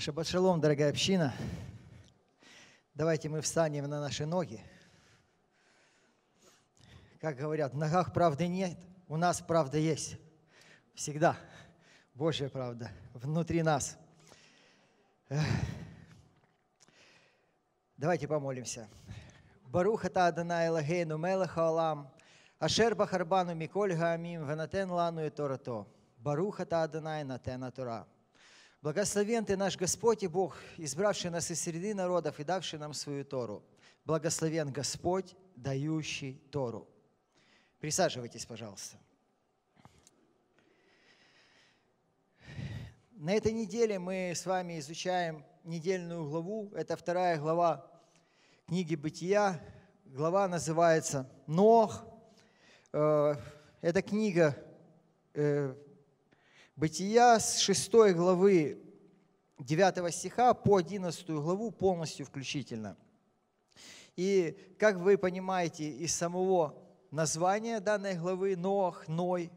Шаббат шалом, дорогая община. Давайте мы встанем на наши ноги. Как говорят, в ногах правды нет, у нас правда есть. Всегда. Божья правда внутри нас. Давайте помолимся. Барухата Адонай Лагейну Мелаха Алам, Ашер Бахарбану Миколь Гаамим, Ванатен Лану и Торато. Барухата Адонай Натена Тора. Благословен Ты наш Господь и Бог, избравший нас из среды народов и давший нам свою Тору. Благословен Господь, дающий Тору. Присаживайтесь, пожалуйста. На этой неделе мы с вами изучаем недельную главу. Это вторая глава книги «Бытия». Глава называется «Нох». Э, эта книга э, Бытия с 6 главы 9 стиха по 11 главу полностью включительно. И, как вы понимаете, из самого названия данной главы «Ноах», «Ной»,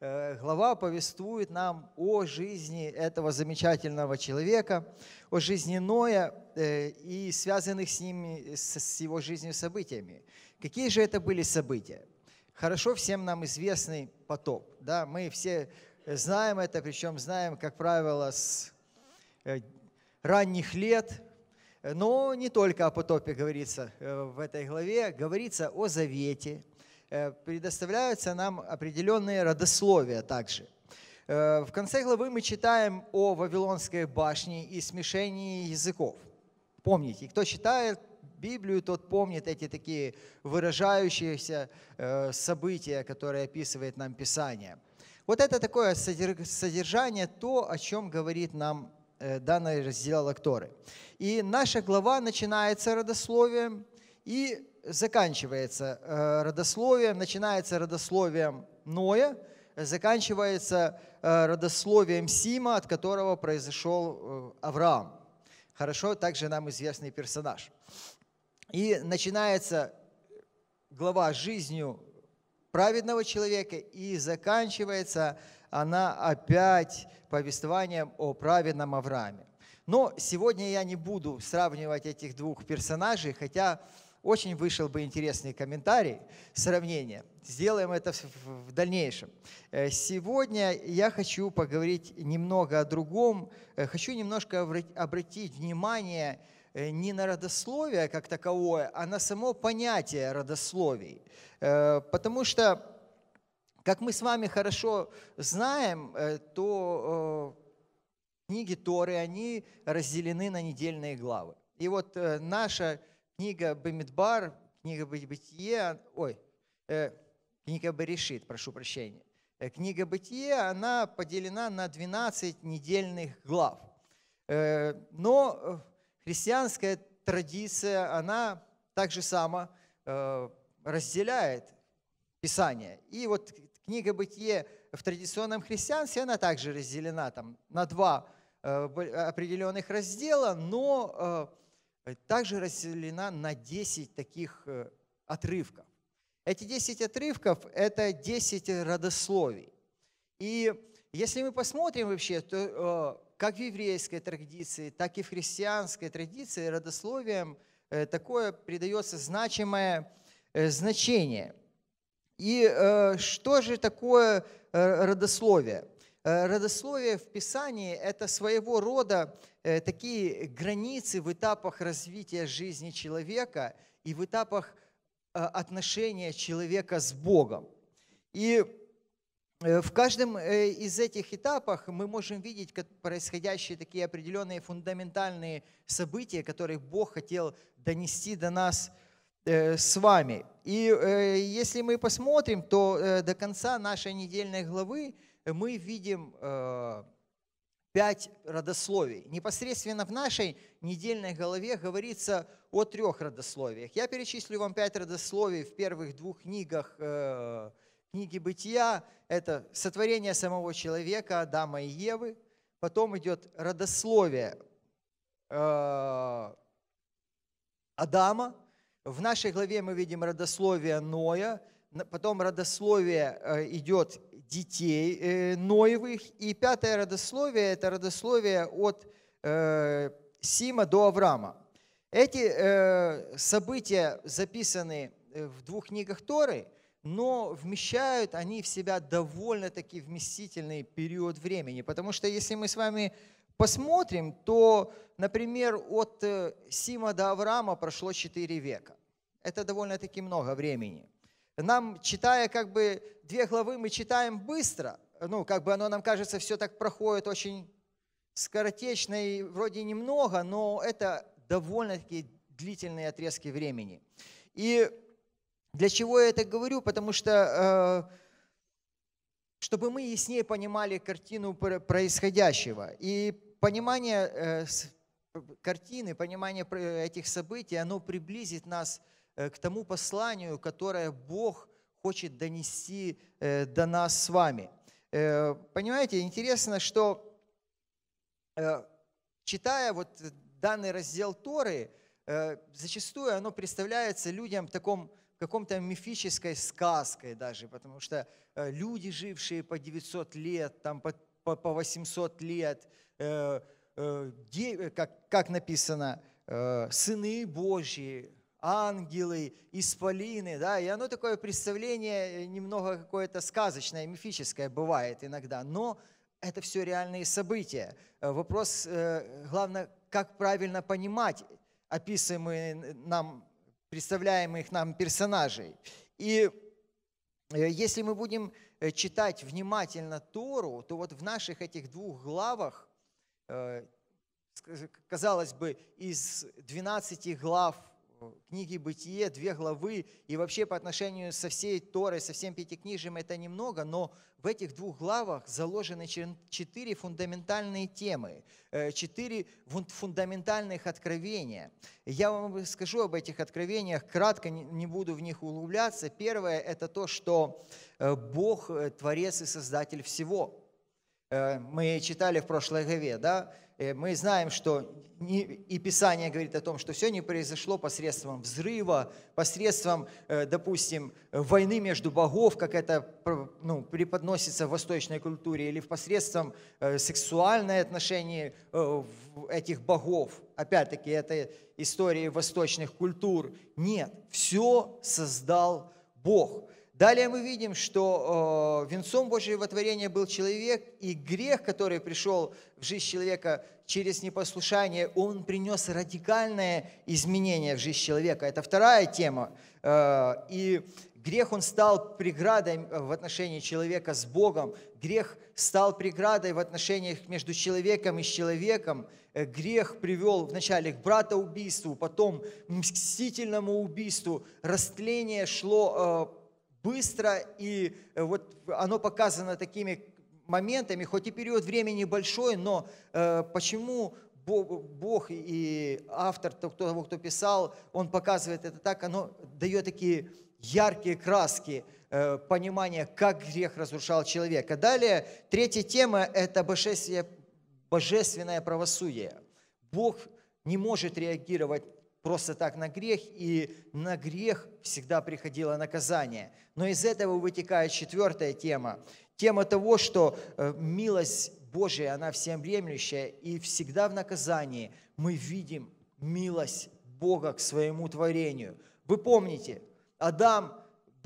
э, глава повествует нам о жизни этого замечательного человека, о жизни Ноя э, и связанных с ним с его жизнью событиями. Какие же это были события? Хорошо всем нам известный потоп. Да? Мы все знаем это, причем знаем, как правило, с э, ранних лет. Но не только о потопе говорится э, в этой главе, говорится о завете. Э, предоставляются нам определенные родословия также. В конце главы мы читаем о Вавилонской башне и смешении языков. Помните, кто читает Библию, тот помнит эти такие выражающиеся события, которые описывает нам Писание. Вот это такое содержание, то, о чем говорит нам э, данный раздел лекторы. И наша глава начинается родословием и заканчивается э, родословием, начинается родословием Ноя, заканчивается э, родословием Сима, от которого произошел Авраам. Хорошо, также нам известный персонаж. И начинается глава жизнью праведного человека, и заканчивается она опять повествованием о праведном Аврааме. Но сегодня я не буду сравнивать этих двух персонажей, хотя очень вышел бы интересный комментарий, сравнение. Сделаем это в дальнейшем. Э, сегодня я хочу поговорить немного о другом. Э, хочу немножко обратить внимание Э, не на родословие как таковое, а на само понятие родословий. Э, потому что, как мы с вами хорошо знаем, э, то книги Торы, они разделены на недельные главы. И вот наша книга Бемидбар, книга Бытие, ой, книга Берешит, прошу прощения, книга Бытие, она поделена на 12 недельных глав. Но Христианская традиция, она так же сама э, разделяет Писание. И вот книга «Бытие» в традиционном христианстве, она также разделена там, на два э, определенных раздела, но э, также разделена на 10 таких отрывков. Эти 10 отрывков – это 10 родословий. И если мы посмотрим вообще, то как в еврейской традиции, так и в христианской традиции родословием э, такое придается значимое э, значение. И э, что же такое родословие? Родословие в Писании – это своего рода такие границы в этапах развития жизни человека и в этапах отношения человека с Богом. И Э, в каждом э, из этих этапах мы можем видеть происходящие такие определенные фундаментальные события, которые Бог хотел донести до нас э, с вами. И если мы посмотрим, то до конца нашей недельной главы мы видим пять родословий. Непосредственно в нашей недельной голове говорится о трех родословиях. Я перечислю вам пять родословий в первых двух книгах книги Бытия – это сотворение самого человека, Адама и Евы. Потом идет родословие э, Адама. В нашей главе мы видим родословие Ноя. Потом родословие э, идет детей э, Ноевых. И пятое родословие – это родословие от э, Сима до Авраама. Эти э, события записаны э, в двух книгах Торы – но вмещают они в себя довольно-таки вместительный период времени. Потому что если мы с вами посмотрим, то, например, от э, Сима до Авраама прошло 4 века. Это довольно-таки много времени. Нам, читая как бы две главы, мы читаем быстро, ну, как бы оно нам кажется, все так проходит очень скоротечно и вроде немного, но это довольно-таки длительные отрезки времени. И для чего я это говорю? Потому что э, чтобы мы яснее понимали картину происходящего. И понимание э, картины, понимание этих событий, оно приблизит нас э, к тому посланию, которое Бог хочет донести до нас с вами. Понимаете, интересно, что читая вот данный раздел Торы, зачастую оно представляется людям в таком каком-то мифической сказкой даже, потому что э, люди, жившие по 900 лет, там по, по, по 800 лет, э, э, как, как написано, э, сыны Божьи, ангелы, исполины, да, и оно такое представление э, немного какое-то сказочное, мифическое бывает иногда, но это все реальные события. Э, вопрос, главное, как правильно понимать описываемые нам представляемых нам персонажей. И э, если мы будем э, читать внимательно Тору, то вот в наших этих двух главах, э, казалось бы, из 12 глав книги Бытие, две главы, и вообще по отношению со всей Торой, со всем Пятикнижием это немного, но в этих двух главах заложены четыре фундаментальные темы, э, четыре фундаментальных откровения. Я вам скажу об этих откровениях, кратко не буду в них углубляться. Первое – это то, что э, Бог э, – Творец и Создатель всего – Э, мы читали в прошлой главе, да, э, мы знаем, что не, и Писание говорит о том, что все не произошло посредством взрыва, посредством, э, допустим, войны между богов, как это ну, преподносится в восточной культуре, или посредством сексуальной отношения этих богов. Опять-таки, это истории восточных культур. Нет, все создал Бог. Далее мы видим, что э, венцом Божьего творения был человек, и грех, который пришел в жизнь человека через непослушание, он принес радикальное изменение в жизнь человека. Это вторая тема. Э, и грех, он стал преградой э, в отношении человека с Богом. Грех стал преградой в отношениях между человеком и человеком. Э, грех привел вначале к убийству, потом к мстительному убийству. Растление шло э, быстро, и э, вот оно показано такими моментами, хоть и период времени большой, но э, почему Бог, Бог и автор того, кто писал, он показывает это так, оно дает такие яркие краски э, понимания, как грех разрушал человека. Далее, третья тема – это божественное, божественное правосудие. Бог не может реагировать просто так на грех, и на грех всегда приходило наказание. Но из этого вытекает четвертая тема. Тема того, что э, милость Божия, она всеобъемлющая, и всегда в наказании мы видим милость Бога к своему творению. Вы помните, Адам,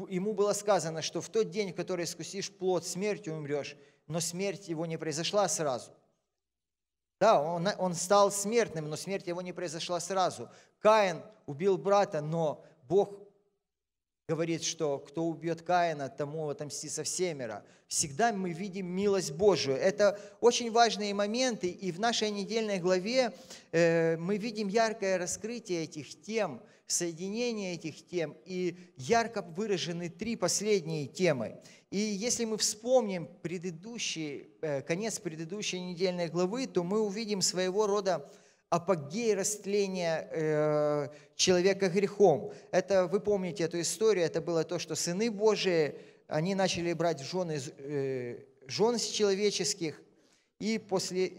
ему было сказано, что в тот день, в который искусишь плод смертью умрешь, но смерть его не произошла сразу. Да, он, он стал смертным, но смерть его не произошла сразу. Каин убил брата, но Бог говорит, что кто убьет Каина, тому отомстится со семеро. Всегда мы видим милость Божию. Это очень важные моменты, и в нашей недельной главе э, мы видим яркое раскрытие этих тем, соединение этих тем, и ярко выражены три последние темы. И если мы вспомним предыдущий, э, конец предыдущей недельной главы, то мы увидим своего рода апогей растления э, человека грехом. Это, вы помните эту историю, это было то, что сыны Божии, они начали брать жены, э, жен человеческих, и после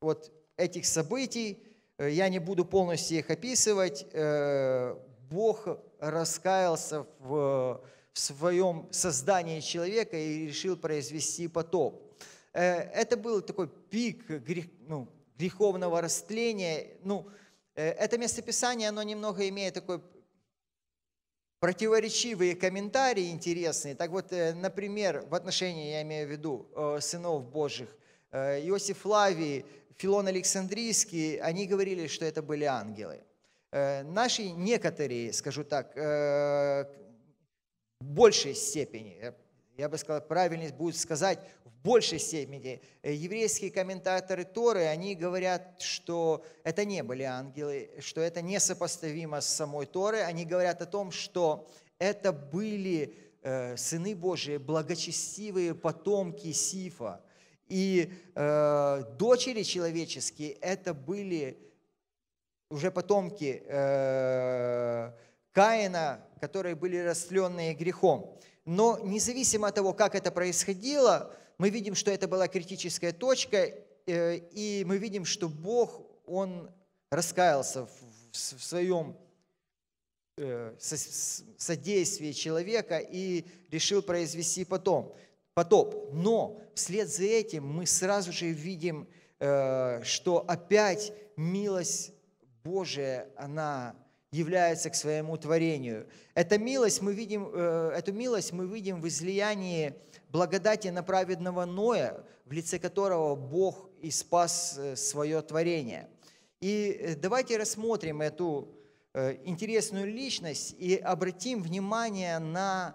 вот этих событий, э, я не буду полностью их описывать, э, Бог раскаялся в, в своем создании человека и решил произвести потоп. Э, это был такой пик грех, ну, греховного растления. Ну, э, это местописание, оно немного имеет такой противоречивые комментарии интересные. Так вот, э, например, в отношении, я имею в виду, э, сынов Божьих, Иосиф Лавий, Филон Александрийский, они говорили, что это были ангелы. Наши некоторые, скажу так, в большей степени, я бы сказал, правильность будет сказать в большей степени. Э, еврейские комментаторы Торы, они говорят, что это не были ангелы, что это несопоставимо с самой Торой. Они говорят о том, что это были э, сыны Божии, благочестивые потомки Сифа. И э, дочери человеческие это были уже потомки э, Каина, которые были растленные грехом. Но независимо от того, как это происходило, мы видим, что это была критическая точка, э, и мы видим, что Бог, Он раскаялся в своем э, содействии человека и решил произвести потом, потоп. Но вслед за этим мы сразу же видим, э, что опять милость Божия, она является к своему творению. Эта милость мы видим, э, эту милость мы видим в излиянии благодати на праведного Ноя, в лице которого Бог и спас э, свое творение. И э, давайте рассмотрим эту интересную личность и обратим внимание на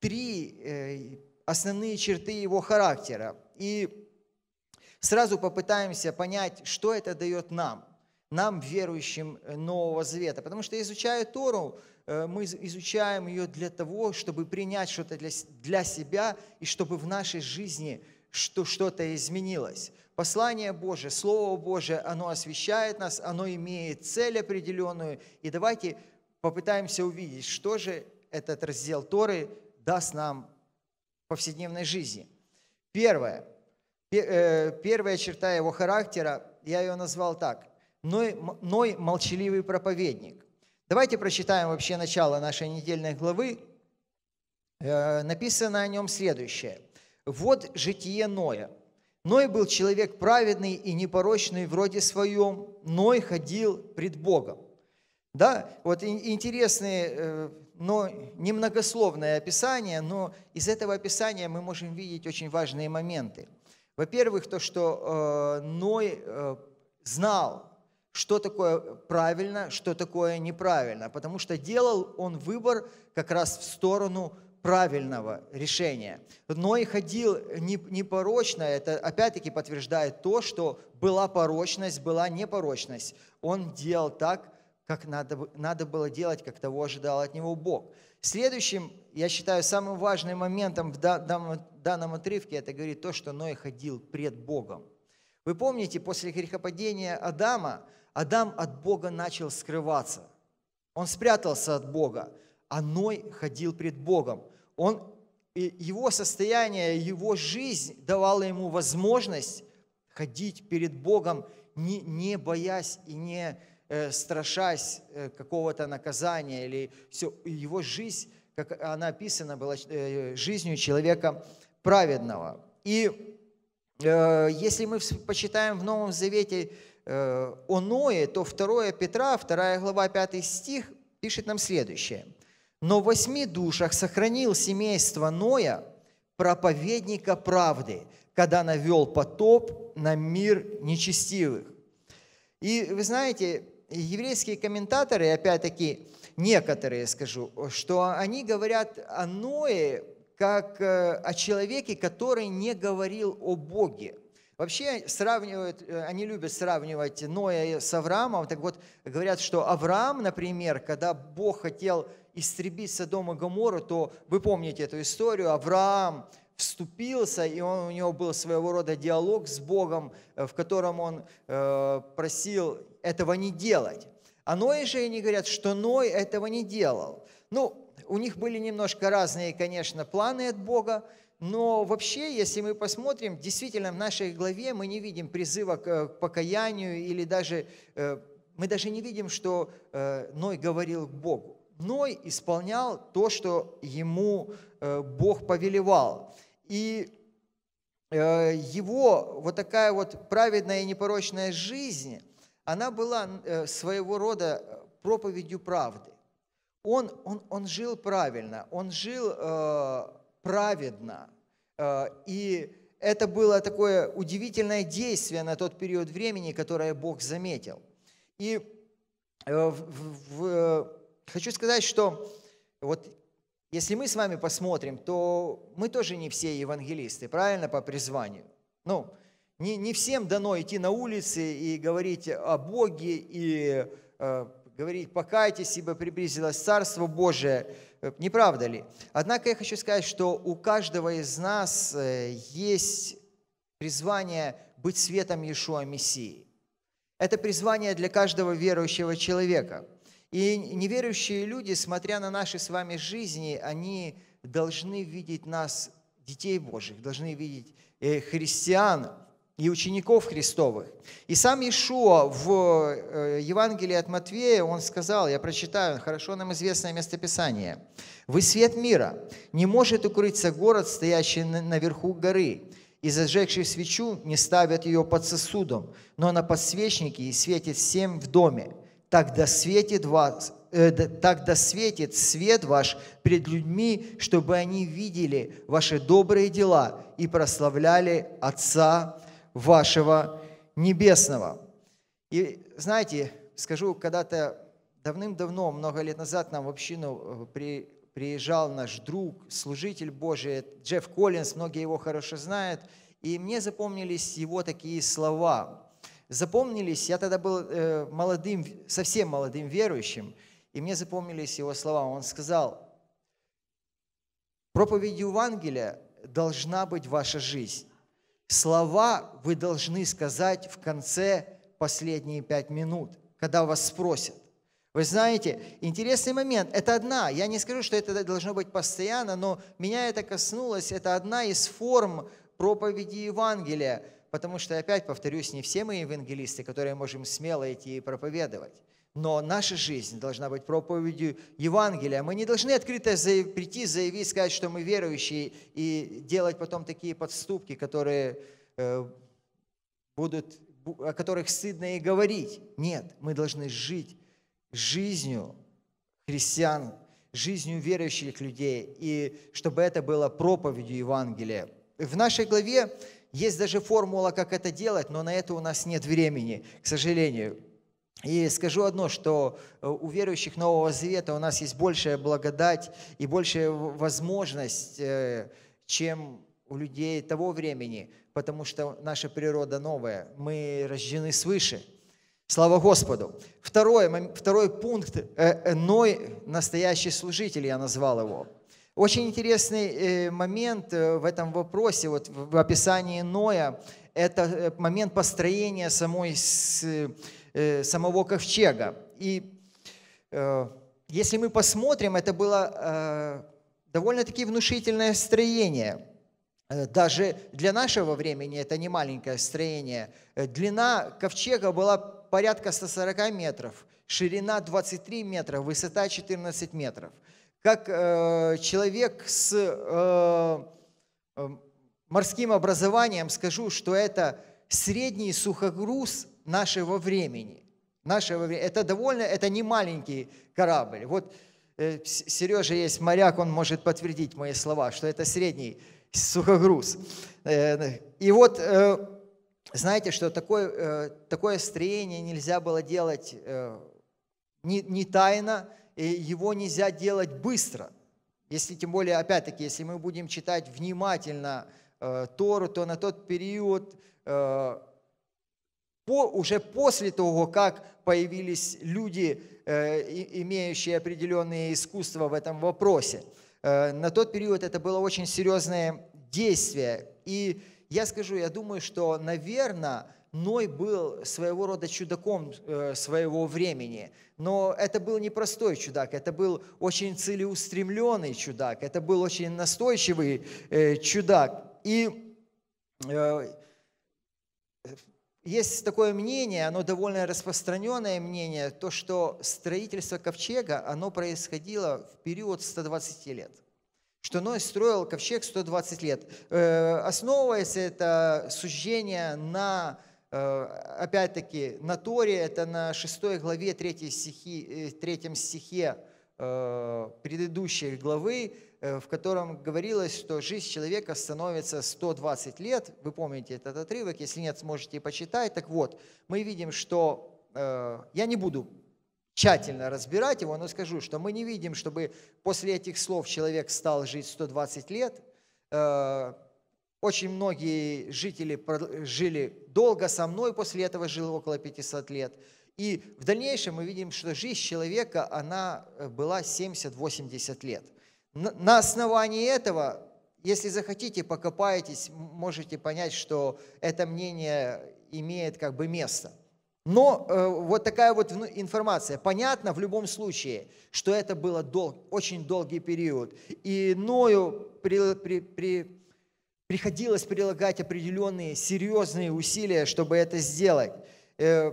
три основные черты его характера. И сразу попытаемся понять, что это дает нам – нам, верующим э, Нового Завета. Потому что изучая Тору, э, мы изучаем ее для того, чтобы принять что-то для, себя и чтобы в нашей жизни что, что-то изменилось. Послание Божие, Слово Божие, оно освещает нас, оно имеет цель определенную. И давайте попытаемся увидеть, что же этот раздел Торы даст нам в повседневной жизни. Первое. Э, первая черта его характера, я ее назвал так. Ной, Ной молчаливый проповедник. Давайте прочитаем вообще начало нашей недельной главы. Э, написано о нем следующее. «Вот житие Ноя. Ной был человек праведный и непорочный вроде своем. Ной ходил пред Богом». Да, вот интересные, э, но немногословное описание, но из этого описания мы можем видеть очень важные моменты. Во-первых, то, что э, Ной знал что такое правильно, что такое неправильно, потому что делал он выбор как раз в сторону правильного решения. Но и ходил непорочно, это опять-таки подтверждает то, что была порочность, была непорочность. Он делал так, как надо, надо было делать, как того ожидал от него Бог. Следующим, я считаю, самым важным моментом в данном, отрывке, это говорит то, что Ной ходил пред Богом. Вы помните, после грехопадения Адама Адам от Бога начал скрываться. Он спрятался от Бога. А Ной ходил пред Богом. Он, его состояние, его жизнь давала ему возможность ходить перед Богом, не, не боясь и не э, страшась э, какого-то наказания. Или все. Его жизнь, как она описана была, э, жизнью человека праведного. И э, если мы почитаем в Новом Завете Э, о оное, то 2 Петра, 2 глава, 5 стих пишет нам следующее. «Но в восьми душах сохранил семейство Ноя, проповедника правды, когда навел потоп на мир нечестивых». И вы знаете, еврейские комментаторы, опять-таки, некоторые скажу, что они говорят о Ное как э, о человеке, который не говорил о Боге. Вообще сравнивают, э, они любят сравнивать Ноя с Авраамом. Так вот, говорят, что Авраам, например, когда Бог хотел истребить Содом и Гоморру, то вы помните эту историю, Авраам вступился, и он, у него был своего рода диалог с Богом, э, в котором он э, просил этого не делать. А Ной же, они говорят, что Ной этого не делал. Ну, у них были немножко разные, конечно, планы от Бога, но вообще, если мы посмотрим, действительно в нашей главе мы не видим призыва к э, покаянию или даже э, мы даже не видим, что э, Ной говорил к Богу. Ной исполнял то, что ему Бог повелевал. И его вот такая вот праведная и непорочная жизнь, она была своего рода проповедью правды. Он, он, он жил правильно, он жил праведно. Э, и это было такое удивительное действие на тот период времени, которое Бог заметил. И э, в, в, э, хочу сказать, что вот если мы с вами посмотрим, то мы тоже не все евангелисты, правильно, по призванию. Ну, не, не всем дано идти на улицы и говорить о Боге и э, говорить «покайтесь, ибо приблизилось Царство Божие». Э, не правда ли? Однако я хочу сказать, что у каждого из нас э, есть призвание быть светом Иешуа Мессии. Это призвание для каждого верующего человека. И неверующие люди, смотря на наши с вами жизни, они должны видеть нас, детей Божьих, должны видеть э, христиан, и учеников Христовых. И сам Ишуа в э, Евангелии от Матвея, он сказал, я прочитаю, хорошо нам известное местописание, «Вы свет мира, не может укрыться город, стоящий наверху горы, и зажегший свечу не ставят ее под сосудом, но на подсвечнике и светит всем в доме. Тогда светит вас, тогда э, светит свет ваш пред людьми, чтобы они видели ваши добрые дела и прославляли Отца вашего небесного. И знаете, скажу, когда-то давным-давно, много лет назад нам в общину э, при, приезжал наш друг, служитель Божий, Джефф Коллинс, многие его хорошо знают, и мне запомнились его такие слова. Запомнились, я тогда был э, молодым, совсем молодым верующим, и мне запомнились его слова. Он сказал, проповедь Евангелия должна быть ваша жизнь. Слова вы должны сказать в конце последние пять минут, когда вас спросят. Вы знаете, интересный момент. Это одна, я не скажу, что это должно быть постоянно, но меня это коснулось. Это одна из форм проповеди Евангелия, потому что, опять повторюсь, не все мы евангелисты, которые можем смело идти и проповедовать. Но наша жизнь должна быть проповедью Евангелия. Мы не должны открыто прийти, заявить, сказать, что мы верующие, и делать потом такие подступки, которые э, будут, о которых стыдно и говорить. Нет, мы должны жить жизнью христиан, жизнью верующих людей, и чтобы это было проповедью Евангелия. В нашей главе есть даже формула, как это делать, но на это у нас нет времени, к сожалению. И скажу одно, что э, у верующих Нового Завета у нас есть большая благодать и большая возможность, э, чем у людей того времени, потому что наша природа новая, мы рождены свыше. Слава Господу. Второй, второй пункт, э, Ной, настоящий служитель, я назвал его. Очень интересный момент в этом вопросе, вот в описании Ноя, это момент построения самой Э, самого ковчега. И э, если мы посмотрим, это было э, довольно-таки внушительное строение. Даже для нашего времени это не маленькое строение. Длина ковчега была порядка 140 метров, ширина 23 метра, высота 14 метров. Как э, человек с э, морским образованием скажу, что это средний сухогруз нашего времени. Нашего времени. Это довольно, это не маленький корабль. Вот э, Сережа есть моряк, он может подтвердить мои слова, что это средний сухогруз. Э, и вот э, знаете, что такое, такое строение нельзя было делать не, не тайно, и его нельзя делать быстро. Если тем более, опять-таки, если мы будем читать внимательно Тору, то на тот период по, уже после того, как появились люди, э, имеющие определенные искусства в этом вопросе. Э, на тот период это было очень серьезное действие. И я скажу, я думаю, что, наверное, Ной был своего рода чудаком э, своего времени, но это был не простой чудак, это был очень целеустремленный чудак, это был очень настойчивый э, чудак. И э, есть такое мнение, оно довольно распространенное мнение, то, что строительство ковчега, оно происходило в период 120 лет. Что Ной строил ковчег 120 лет. Э, основывается это суждение на э, опять-таки, на Торе, это на 6 главе 3 э, стихе, 3 стихе предыдущей главы, Э, в котором говорилось, что жизнь человека становится 120 лет. Вы помните этот отрывок, если нет, сможете почитать. Так вот, мы видим, что э, я не буду тщательно разбирать его, но скажу, что мы не видим, чтобы после этих слов человек стал жить 120 лет. Э, очень многие жители жили долго со мной, после этого жил около 500 лет. И в дальнейшем мы видим, что жизнь человека, она э, была 70-80 лет на основании этого, если захотите, покопаетесь, можете понять, что это мнение имеет как бы место. Но э, вот такая вот информация. Понятно в любом случае, что это был дол- очень долгий период. И Ною при, при, при, приходилось прилагать определенные серьезные усилия, чтобы это сделать. Э,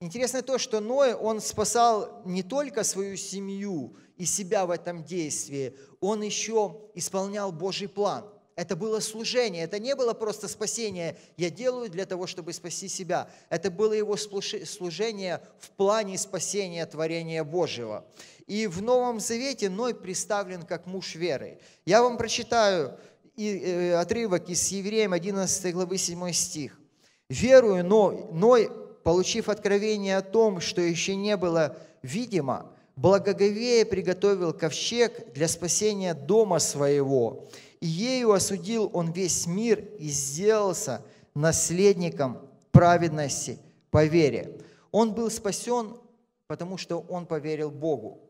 Интересно то, что Ной, он спасал не только свою семью и себя в этом действии, он еще исполнял Божий план. Это было служение, это не было просто спасение, я делаю для того, чтобы спасти себя. Это было его служение в плане спасения творения Божьего. И в Новом Завете Ной представлен как муж веры. Я вам прочитаю э, отрывок из Евреям 11 главы 7 стих. «Верую, но Ной получив откровение о том, что еще не было видимо, благоговея приготовил ковчег для спасения дома своего. И ею осудил он весь мир и сделался наследником праведности по вере. Он был спасен, потому что он поверил Богу.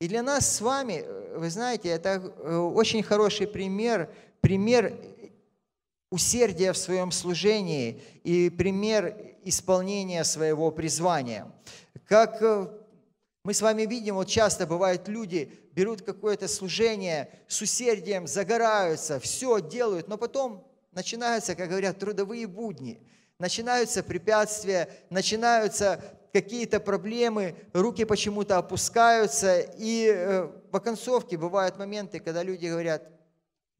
И для нас с вами, э, вы знаете, это э, очень хороший пример, пример усердие в своем служении и пример исполнения своего призвания. Как э, мы с вами видим, вот часто бывают люди, берут какое-то служение с усердием, загораются, все делают, но потом начинаются, как говорят, трудовые будни, начинаются препятствия, начинаются какие-то проблемы, руки почему-то опускаются, и э, в оконцовке бывают моменты, когда люди говорят,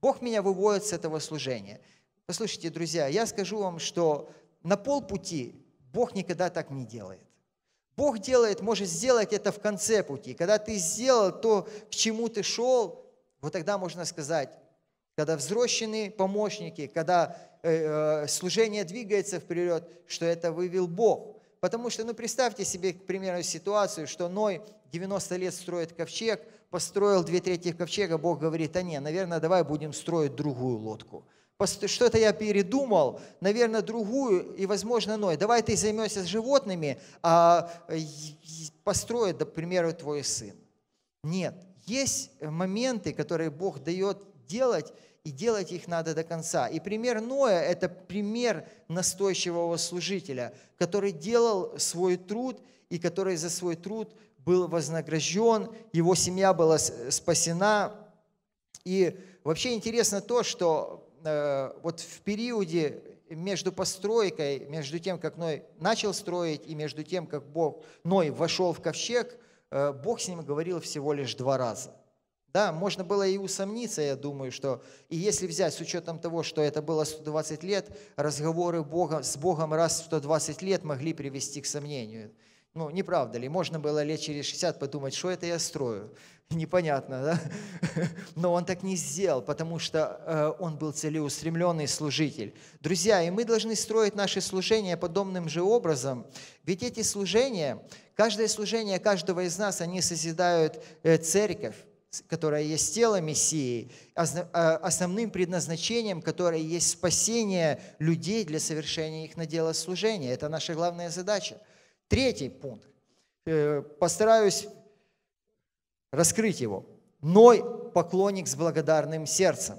Бог меня выводит с этого служения – Послушайте, друзья, я скажу вам, что на полпути Бог никогда так не делает. Бог делает, может сделать это в конце пути. Когда ты сделал то, к чему ты шел, вот тогда можно сказать, когда взрослены помощники, когда э, э, служение двигается вперед, что это вывел Бог. Потому что, ну, представьте себе, к примеру, ситуацию, что Ной 90 лет строит ковчег, построил две трети ковчега, Бог говорит, а не, наверное, давай будем строить другую лодку – что-то я передумал, наверное, другую и, возможно, иной. Давай ты займешься животными, а построит, например, твой сын. Нет, есть моменты, которые Бог дает делать, и делать их надо до конца. И пример Ноя – это пример настойчивого служителя, который делал свой труд и который за свой труд был вознагражден, его семья была спасена. И вообще интересно то, что Э, вот в периоде между постройкой, между тем, как Ной начал строить, и между тем, как Бог, Ной вошел в ковчег, э, Бог с ним говорил всего лишь два раза. Да, можно было и усомниться, я думаю, что и если взять с учетом того, что это было 120 лет, разговоры Бога, с Богом раз в 120 лет могли привести к сомнению. Ну, не правда ли? Можно было лет через 60 подумать, что это я строю. непонятно, да? Но он так не сделал, потому что э, он был целеустремленный служитель. Друзья, и мы должны строить наши служения подобным же образом, ведь эти служения, каждое служение каждого из нас, они созидают э, церковь которая есть тело Мессии, э, основным предназначением, которое есть спасение людей для совершения их на дело служения. Это наша главная задача. Третий пункт. Постараюсь раскрыть его. Ной – поклонник с благодарным сердцем.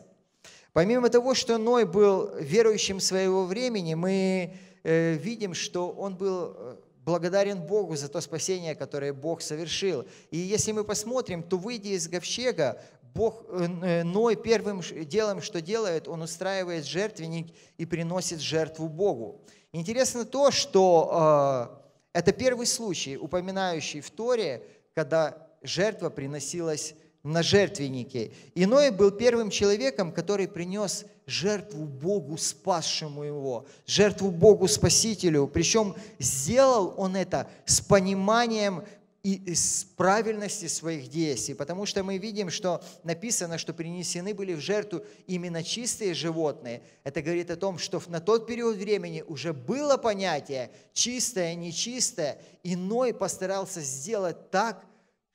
Помимо того, что Ной был верующим своего времени, мы э, видим, что он был э, благодарен Богу за то спасение, которое Бог совершил. И если мы посмотрим, то выйдя из ковчега, Бог, э, Ной первым делом, что делает, он устраивает жертвенник и приносит жертву Богу. Интересно то, что э, это первый случай, упоминающий в Торе, когда жертва приносилась на жертвеннике. И Ной был первым человеком, который принес жертву Богу, спасшему его, жертву Богу Спасителю. Причем сделал он это с пониманием и с правильности своих действий, потому что мы видим, что написано, что принесены были в жертву именно чистые животные. Это говорит о том, что на тот период времени уже было понятие чистое, нечистое, и Ной постарался сделать так,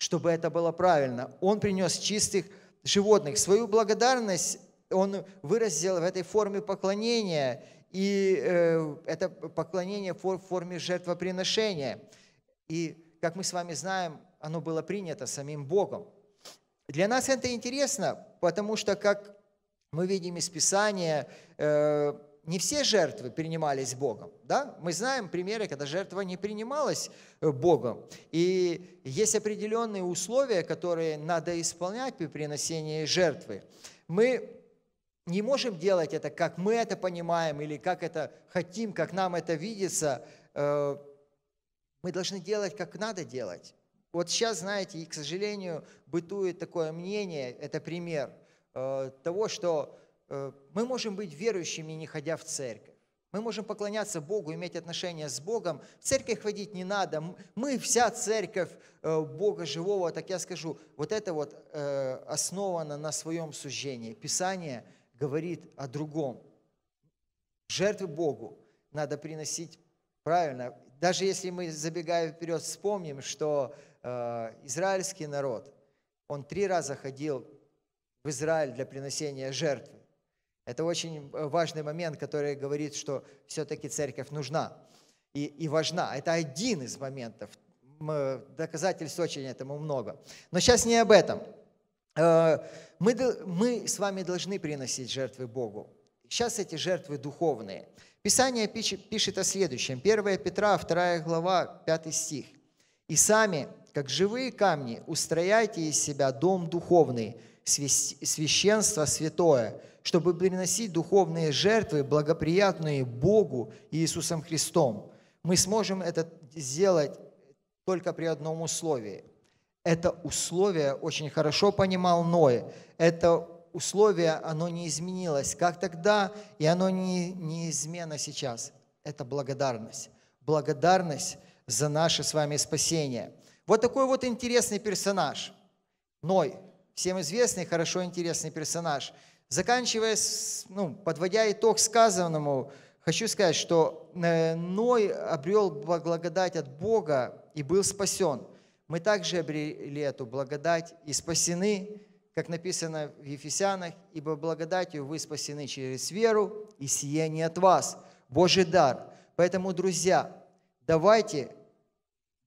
чтобы это было правильно. Он принес чистых животных. Свою благодарность он выразил в этой форме поклонения, и э, это поклонение в форме жертвоприношения. И, как мы с вами знаем, оно было принято самим Богом. Для нас это интересно, потому что, как мы видим из Писания, э, не все жертвы принимались Богом. Да? Мы знаем примеры, когда жертва не принималась э, Богом. И есть определенные условия, которые надо исполнять при приносении жертвы. Мы не можем делать это, как мы это понимаем, или как это хотим, как нам это видится. Э, мы должны делать, как надо делать. Вот сейчас, знаете, и, к сожалению, бытует такое мнение, это пример э, того, что Э, мы можем быть верующими, не ходя в церковь. Мы можем поклоняться Богу, иметь отношения с Богом. В церковь ходить не надо. Мы вся церковь э, Бога живого, так я скажу, вот это вот э, основано на своем суждении. Писание говорит о другом. Жертвы Богу надо приносить правильно. Даже если мы, забегая вперед, вспомним, что израильский народ, он три раза ходил в Израиль для приносения жертвы. Это очень э, важный момент, который говорит, что все-таки церковь нужна и, и важна. Это один из моментов. Э, доказательств очень этому много. Но сейчас не об этом. Э, мы, мы с вами должны приносить жертвы Богу. Сейчас эти жертвы духовные. Писание пишет о следующем. 1 Петра, 2 глава, 5 стих. «И сами, как живые камни, устрояйте из себя дом духовный, священство святое, чтобы приносить духовные жертвы, благоприятные Богу и Иисусом Христом. Мы сможем это сделать только при одном условии. Это условие очень хорошо понимал Ной. Это условие, оно не изменилось, как тогда, и оно не, неизменно сейчас. Это благодарность. Благодарность за наше с вами спасение. Вот такой вот интересный персонаж. Ной, всем известный, хорошо интересный персонаж – Заканчивая, ну, подводя итог сказанному, хочу сказать, что э, Ной обрел благодать от Бога и был спасен. Мы также обрели эту благодать и спасены, как написано в Ефесянах, «Ибо благодатью вы спасены через веру, и сияние от вас, Божий дар». Поэтому, друзья, давайте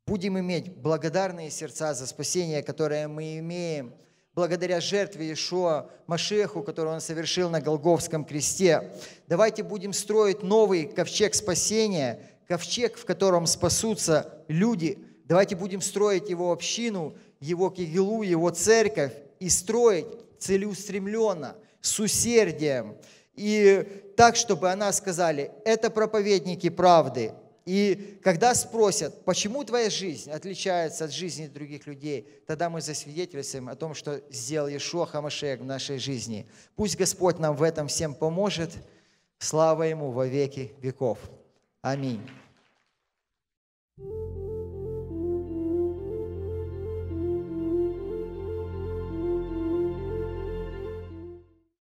будем иметь благодарные сердца за спасение, которое мы имеем – благодаря жертве Иешуа Машеху, которую он совершил на Голговском кресте. Давайте будем строить новый ковчег спасения, ковчег, в котором спасутся люди. Давайте будем строить его общину, его кигелу, его церковь и строить целеустремленно, с усердием. И так, чтобы она сказали, это проповедники правды, и когда спросят, почему твоя жизнь отличается от жизни других людей, тогда мы засвидетельствуем о том, что сделал Ишуа Хамашек в нашей жизни. Пусть Господь нам в этом всем поможет. Слава Ему во веки веков. Аминь.